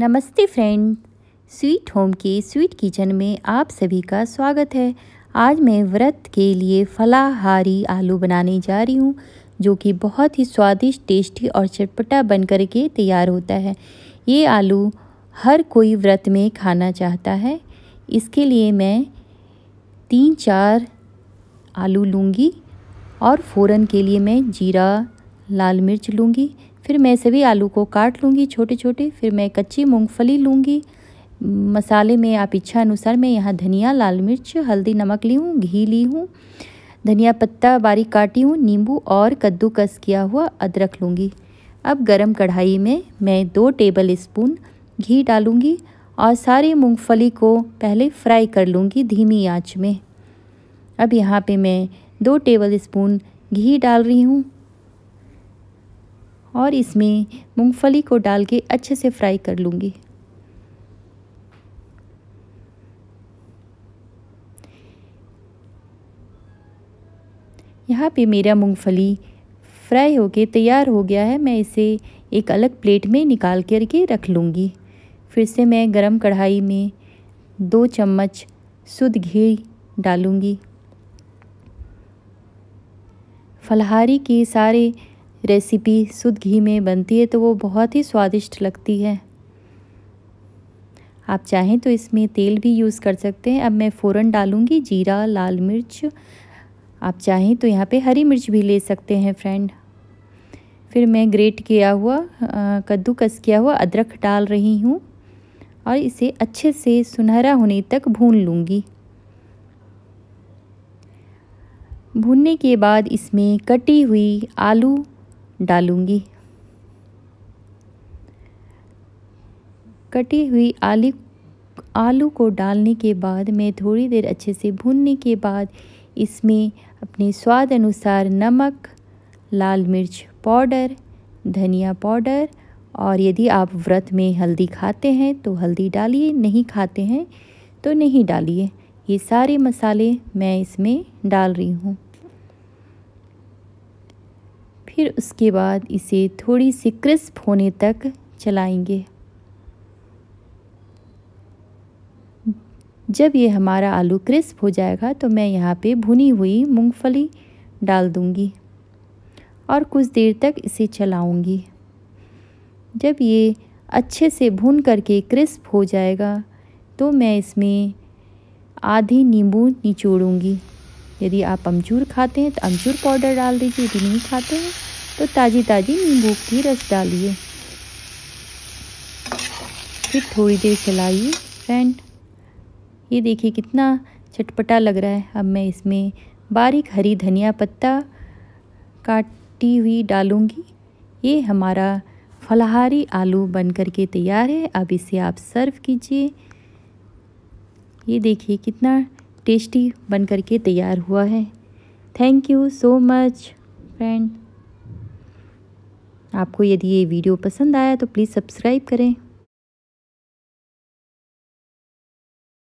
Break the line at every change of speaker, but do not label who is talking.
नमस्ते friend sweet home के sweet kitchen में आप सभी का स्वागत है आज मैं व्रत के लिए फलाहारी आलू बनाने जा रही हूँ जो कि बहुत ही स्वादिष्ट टेस्टी और चटपटा बन के तैयार होता है ये आलू हर कोई व्रत में खाना चाहता है इसके लिए मैं तीन चार आलू लूँगी और फ़ौरन के लिए मैं जीरा लाल मिर्च लूँगी फिर मैं सभी आलू को काट लूँगी छोटे छोटे फिर मैं कच्ची मूँगफली लूँगी मसाले में आप इच्छा अनुसार मैं यहाँ धनिया लाल मिर्च हल्दी नमक ली हूँ घी ली हूँ धनिया पत्ता बारीक काटी हूँ नींबू और कद्दूकस किया हुआ अदरक लूँगी अब गरम कढ़ाई में मैं दो टेबल स्पून घी डालूँगी और सारी मूँगफली को पहले फ्राई कर लूँगी धीमी आँच में अब यहाँ पे मैं दो टेबल स्पून घी डाल रही हूँ और इसमें मूंगफली को डाल के अच्छे से फ्राई कर लूँगी यहाँ पे मेरा मूंगफली फ्राई होके तैयार हो गया है मैं इसे एक अलग प्लेट में निकाल कर के रख लूँगी फिर से मैं गरम कढ़ाई में दो चम्मच शुद्ध घी डालूँगी फलहारी के सारे रेसिपी शुद्ध घी में बनती है तो वो बहुत ही स्वादिष्ट लगती है आप चाहें तो इसमें तेल भी यूज़ कर सकते हैं अब मैं फ़ौरन डालूँगी जीरा लाल मिर्च आप चाहें तो यहाँ पे हरी मिर्च भी ले सकते हैं फ्रेंड फिर मैं ग्रेट किया हुआ कद्दूकस किया हुआ अदरक डाल रही हूँ और इसे अच्छे से सुनहरा होने तक भून लूँगी भूनने के बाद इसमें कटी हुई आलू डालूंगी कटी हुई आलू आलू को डालने के बाद मैं थोड़ी देर अच्छे से भूनने के बाद इसमें अपने स्वाद अनुसार नमक लाल मिर्च पाउडर धनिया पाउडर और यदि आप व्रत में हल्दी खाते हैं तो हल्दी डालिए नहीं खाते हैं तो नहीं डालिए ये सारे मसाले मैं इसमें डाल रही हूँ फिर उसके बाद इसे थोड़ी सी क्रिस्प होने तक चलाएंगे जब ये हमारा आलू क्रिस्प हो जाएगा तो मैं यहाँ पे भुनी हुई मूंगफली डाल दूँगी और कुछ देर तक इसे चलाऊँगी जब ये अच्छे से भून करके क्रिस्प हो जाएगा तो मैं इसमें आधी नींबू निचोड़ूँगी यदि आप अमचूर खाते हैं तो अमचूर पाउडर डाल दीजिए यदि नहीं खाते हैं तो ताज़ी ताज़ी नींबू की रस डालिए फिर थोड़ी देर चलाइए फ्रेंड ये देखिए कितना चटपटा लग रहा है अब मैं इसमें बारीक हरी धनिया पत्ता काटी हुई डालूँगी ये हमारा फलाहारी आलू बन कर के तैयार है अब इसे आप सर्व कीजिए ये देखिए कितना टेस्टी बन कर के तैयार हुआ है thank you so much friend आपको यदि ये वीडियो पसंद आया तो प्लीज़ सब्सक्राइब करें